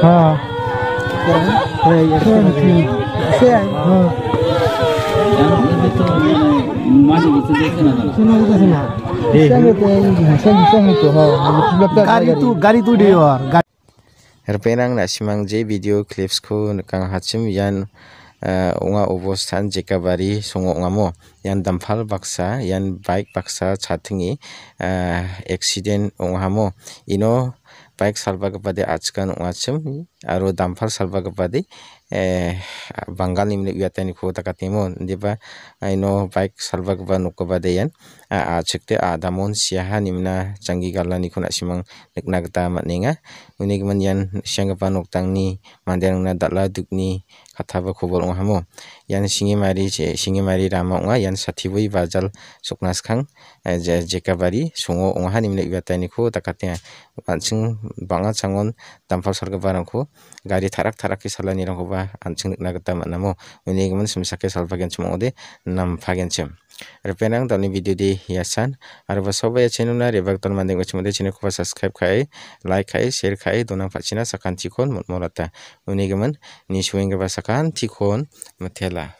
हाँ ऐसे आए हाँ Herpenang nak simang je video clips ko kang hachim yan unga obostan jeka bari songo ngamo yan damphal baksa yan bike baksa chatingi accident ongamo ino b p i k e s a l b a k i p a d e achka n o a c h i m aro damper s a l b a k i p a d e eh Bengal nimlik uyatani khu takatimo deba aino eh, bike nuku ba nukoba deyan a a damon siaha nimna changi galani kuna simang na gata ninga unik man yan ni mandiang na dala kata ba khobol lung hamo yan singi mari che singi mari rama onga yan sathibui bajal sukna khang eh, je jekabari sungo ongha ni uyatani kati takate pancing banga changon dampal sarga barangku gari tarak tarak kisala ni rangko ba 안칭 늑나그따 만나모 위니금은 심사케 살파겐침 오디 남파겐침 Repenang toni video di hiasan aro ba sobai channel na rebak ton mandeng ochim de channel ko subscribe khai like khai share khai dona pachina sakan tikon mutmorata unigeman ni shuinga ba sakan tikon mathela